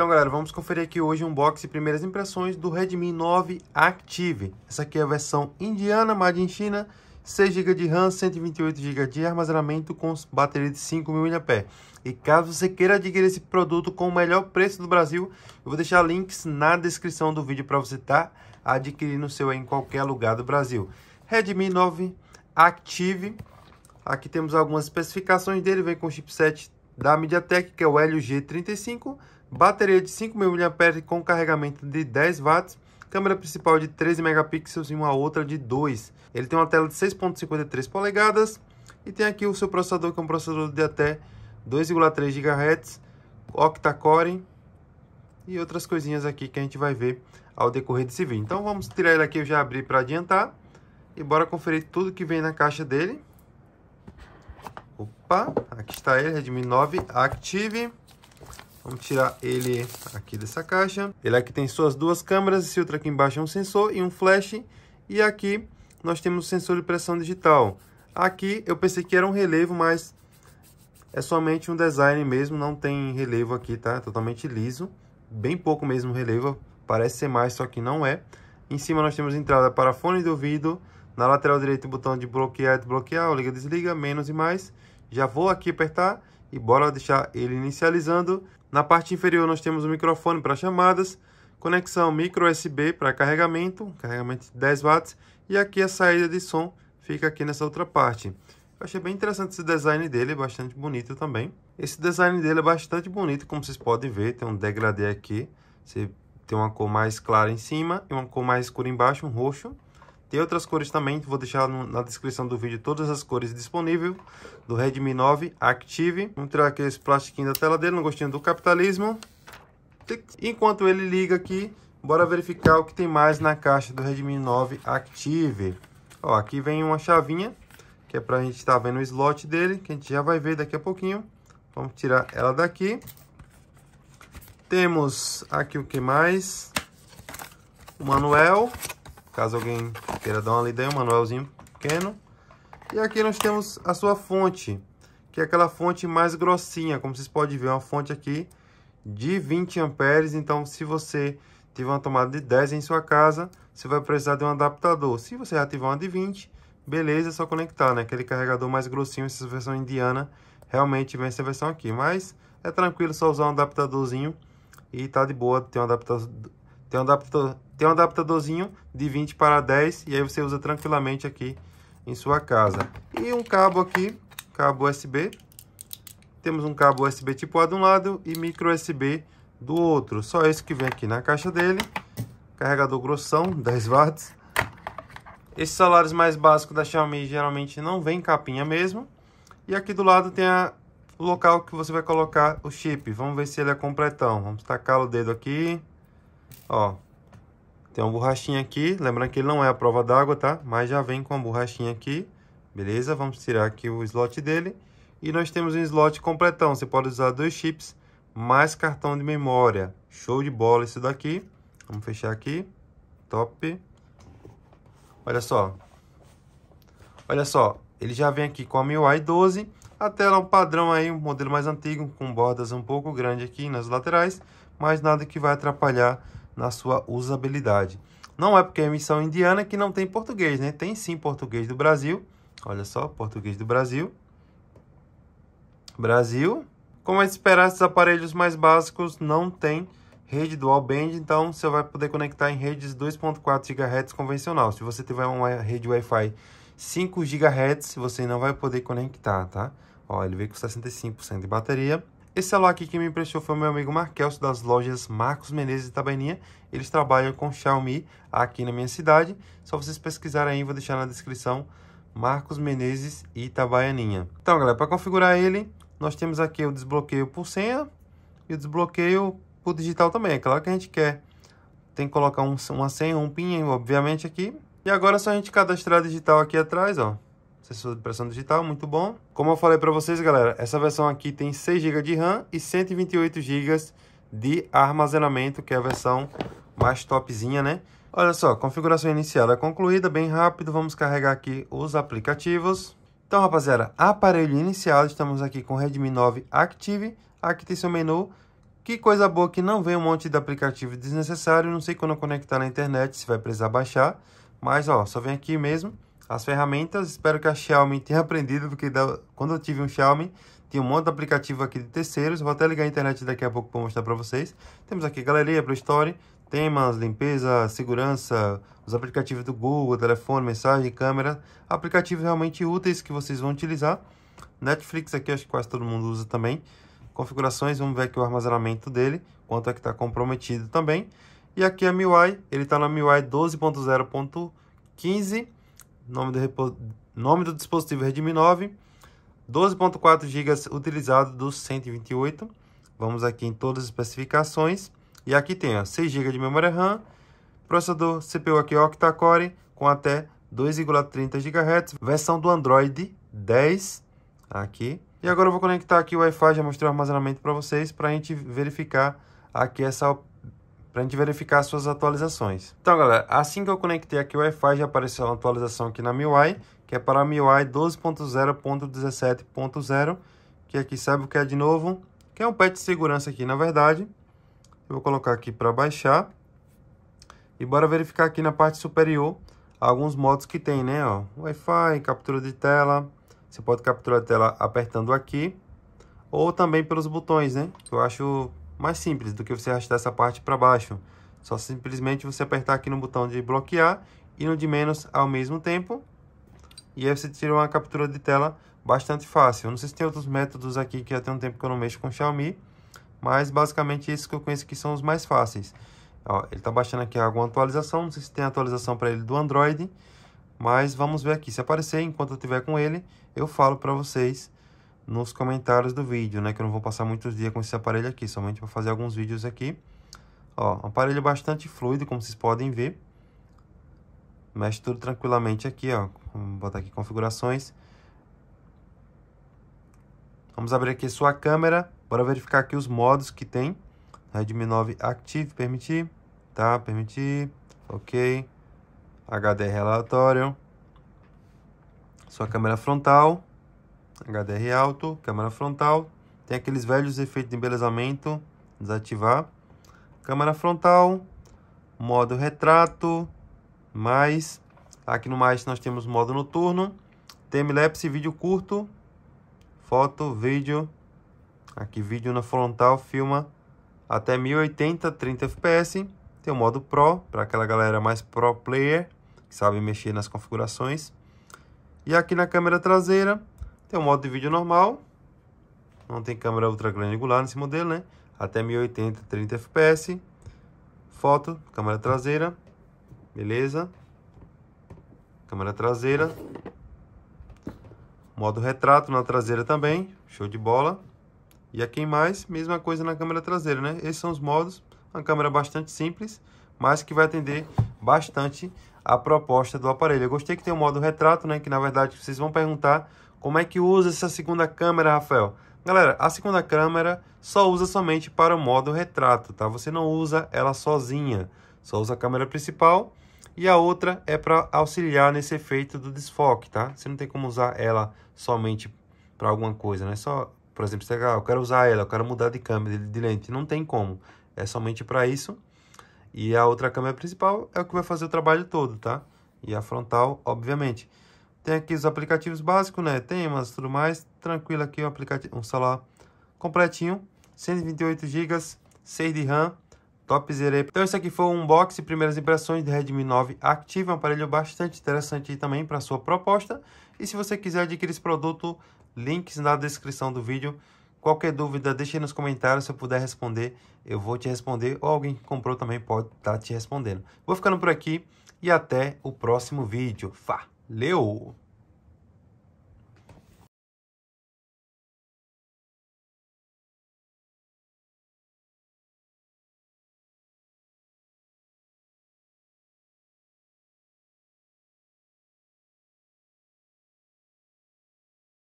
Então, galera, vamos conferir aqui hoje um box e primeiras impressões do Redmi 9 Active. Essa aqui é a versão indiana, made in China, 6 GB de RAM, 128 GB de armazenamento com bateria de 5.000 mAh. E caso você queira adquirir esse produto com o melhor preço do Brasil, eu vou deixar links na descrição do vídeo para você estar tá adquirindo o seu em qualquer lugar do Brasil. Redmi 9 Active. Aqui temos algumas especificações dele, vem com chipset da MediaTek, que é o Helio G35, bateria de 5.000 mAh com carregamento de 10 watts, câmera principal de 13 megapixels e uma outra de 2. Ele tem uma tela de 6.53 polegadas e tem aqui o seu processador, que é um processador de até 2,3 GHz, octa-core e outras coisinhas aqui que a gente vai ver ao decorrer desse vídeo. Então vamos tirar ele aqui, eu já abri para adiantar e bora conferir tudo que vem na caixa dele. Opa, aqui está ele, Redmi 9 Active. Vamos tirar ele aqui dessa caixa. Ele aqui tem suas duas câmeras, esse outro aqui embaixo é um sensor e um flash. E aqui nós temos o sensor de pressão digital. Aqui eu pensei que era um relevo, mas é somente um design mesmo, não tem relevo aqui, tá? É totalmente liso, bem pouco mesmo relevo, parece ser mais, só que não é. Em cima nós temos entrada para fone de ouvido, na lateral direita o botão de bloquear e desbloquear, liga, desliga, menos e mais. Já vou aqui apertar e bora deixar ele inicializando. Na parte inferior nós temos o microfone para chamadas, conexão micro USB para carregamento, carregamento de 10 watts, e aqui a saída de som fica aqui nessa outra parte. Eu achei bem interessante esse design dele, bastante bonito também. Esse design dele é bastante bonito, como vocês podem ver, tem um degradê aqui, você tem uma cor mais clara em cima e uma cor mais escura embaixo, um roxo. Tem outras cores também, vou deixar no, na descrição do vídeo todas as cores disponíveis do Redmi 9 Active. Vamos tirar aqui esse plastiquinho da tela dele, não gostinho do capitalismo. Enquanto ele liga aqui, bora verificar o que tem mais na caixa do Redmi 9 Active. Ó, aqui vem uma chavinha, que é pra gente estar tá vendo o slot dele, que a gente já vai ver daqui a pouquinho. Vamos tirar ela daqui. Temos aqui o que mais? O manual caso alguém queira dar uma lida aí, um manualzinho pequeno. E aqui nós temos a sua fonte, que é aquela fonte mais grossinha, como vocês podem ver, é uma fonte aqui de 20 amperes, então se você tiver uma tomada de 10 em sua casa, você vai precisar de um adaptador. Se você já tiver uma de 20, beleza, é só conectar, né? Aquele carregador mais grossinho, essa versão indiana, realmente vem essa versão aqui, mas é tranquilo só usar um adaptadorzinho e tá de boa, tem um adaptador, tem um adaptador, tem um adaptadorzinho de 20 para 10 e aí você usa tranquilamente aqui em sua casa. E um cabo aqui, cabo USB. Temos um cabo USB tipo A de um lado e micro USB do outro. Só esse que vem aqui na caixa dele. Carregador grossão, 10 watts. Esses salários mais básicos da Xiaomi geralmente não vem capinha mesmo. E aqui do lado tem a, o local que você vai colocar o chip. Vamos ver se ele é completão. Vamos tacar o dedo aqui. Ó, tem uma borrachinha aqui, lembrando que ele não é a prova d'água, tá? Mas já vem com a borrachinha aqui, beleza? Vamos tirar aqui o slot dele. E nós temos um slot completão, você pode usar dois chips mais cartão de memória. Show de bola isso daqui. Vamos fechar aqui. Top. Olha só. Olha só, ele já vem aqui com a MIUI 12. A tela é um padrão aí, um modelo mais antigo, com bordas um pouco grande aqui nas laterais, mas nada que vai atrapalhar na sua usabilidade. Não é porque é emissão indiana que não tem português, né? Tem sim português do Brasil. Olha só, português do Brasil. Brasil. Como é de esperar, esses aparelhos mais básicos não tem rede dual band, então você vai poder conectar em redes 2.4 GHz convencional. Se você tiver uma rede Wi-Fi 5 GHz, você não vai poder conectar, tá? Ó, ele veio com 65% de bateria. Esse celular aqui que me emprestou foi meu amigo Marquelso das lojas Marcos Menezes e Tabaninha. Eles trabalham com Xiaomi aqui na minha cidade. Só vocês pesquisarem aí, vou deixar na descrição Marcos Menezes e Itabaianinha. Então, galera, para configurar ele, nós temos aqui o desbloqueio por senha e o desbloqueio por digital também. É claro que a gente quer, tem que colocar um, uma senha, um PIN, obviamente, aqui. E agora é só a gente cadastrar digital aqui atrás, ó sensor de pressão digital, muito bom. Como eu falei para vocês, galera, essa versão aqui tem 6 GB de RAM e 128 GB de armazenamento, que é a versão mais topzinha, né? Olha só, configuração inicial é concluída, bem rápido, vamos carregar aqui os aplicativos. Então, rapaziada, aparelho iniciado. estamos aqui com o Redmi 9 Active, aqui tem seu menu. Que coisa boa que não vem um monte de aplicativo desnecessário, não sei quando conectar na internet, se vai precisar baixar, mas ó, só vem aqui mesmo. As ferramentas, espero que a Xiaomi tenha aprendido, porque da, quando eu tive um Xiaomi, tinha um monte de aplicativo aqui de terceiros. Vou até ligar a internet daqui a pouco para mostrar para vocês. Temos aqui galeria, Play Store, temas, limpeza, segurança, os aplicativos do Google, telefone, mensagem, câmera. Aplicativos realmente úteis que vocês vão utilizar. Netflix aqui acho que quase todo mundo usa também. Configurações, vamos ver aqui o armazenamento dele, quanto é que está comprometido também. E aqui a MIUI, ele está na MIUI 12.0.15 nome do, nome do dispositivo Redmi 9, 12.4 GB utilizado dos 128. Vamos aqui em todas as especificações. E aqui tem ó, 6 GB de memória RAM, processador CPU aqui octa-core com até 2,30 GHz, versão do Android 10 aqui. E agora eu vou conectar aqui o Wi-Fi, já mostrei o armazenamento para vocês, para a gente verificar aqui essa para a gente verificar suas atualizações. Então, galera, assim que eu conectei aqui o Wi-Fi, já apareceu uma atualização aqui na MIUI, que é para a MIUI 12.0.17.0, que aqui sabe o que é de novo, que é um patch de segurança aqui, na verdade. Eu vou colocar aqui para baixar. E bora verificar aqui na parte superior alguns modos que tem, né? Wi-Fi, captura de tela. Você pode capturar a tela apertando aqui. Ou também pelos botões, né? Eu acho mais simples do que você arrastar essa parte para baixo. Só simplesmente você apertar aqui no botão de bloquear e no de menos ao mesmo tempo. E aí você tira uma captura de tela bastante fácil. Eu não sei se tem outros métodos aqui que há tem um tempo que eu não mexo com Xiaomi. Mas basicamente esses que eu conheço que são os mais fáceis. Ó, ele está baixando aqui alguma atualização. Não sei se tem atualização para ele do Android. Mas vamos ver aqui. Se aparecer enquanto eu estiver com ele, eu falo para vocês nos comentários do vídeo, né? Que eu não vou passar muitos dias com esse aparelho aqui, somente para fazer alguns vídeos aqui. Ó, aparelho bastante fluido, como vocês podem ver. Mexe tudo tranquilamente aqui, ó. Vou botar aqui configurações. Vamos abrir aqui sua câmera. Bora verificar aqui os modos que tem. Redmi 9 Active, permitir. Tá, permitir. Ok. HD relatório. Sua câmera frontal. HDR alto, câmera frontal. Tem aqueles velhos efeitos de embelezamento, desativar. Câmera frontal, modo retrato, mais. Aqui no mais nós temos modo noturno, timelapse, vídeo curto, foto, vídeo. Aqui vídeo na frontal filma até 1080, 30 fps. Tem o modo Pro, para aquela galera mais pro player, que sabe mexer nas configurações. E aqui na câmera traseira, tem um modo de vídeo normal, não tem câmera ultra grande angular nesse modelo, né? Até 1080, 30 fps. Foto, câmera traseira, beleza? Câmera traseira. Modo retrato na traseira também, show de bola. E aqui em mais, mesma coisa na câmera traseira, né? Esses são os modos, uma câmera bastante simples, mas que vai atender bastante a proposta do aparelho. Eu gostei que tem o modo retrato, né? Que na verdade vocês vão perguntar como é que usa essa segunda câmera, Rafael? Galera, a segunda câmera só usa somente para o modo retrato, tá? Você não usa ela sozinha, só usa a câmera principal e a outra é para auxiliar nesse efeito do desfoque, tá? Você não tem como usar ela somente para alguma coisa, né? Só, por exemplo, você ah, eu quero usar ela, eu quero mudar de câmera, de lente, não tem como. É somente para isso. E a outra câmera principal é o que vai fazer o trabalho todo, tá? E a frontal, obviamente. Tem aqui os aplicativos básicos, né? Tem, mas tudo mais. Tranquilo aqui, um, aplicativo, um celular completinho. 128 GB, 6 de RAM. Top zerei. Então esse aqui foi um unboxing, primeiras impressões do Redmi 9 Active, um aparelho bastante interessante também para sua proposta. E se você quiser adquirir esse produto, links na descrição do vídeo. Qualquer dúvida, deixe nos comentários, se eu puder responder, eu vou te responder. Ou alguém que comprou também pode estar tá te respondendo. Vou ficando por aqui e até o próximo vídeo. Fá! 六。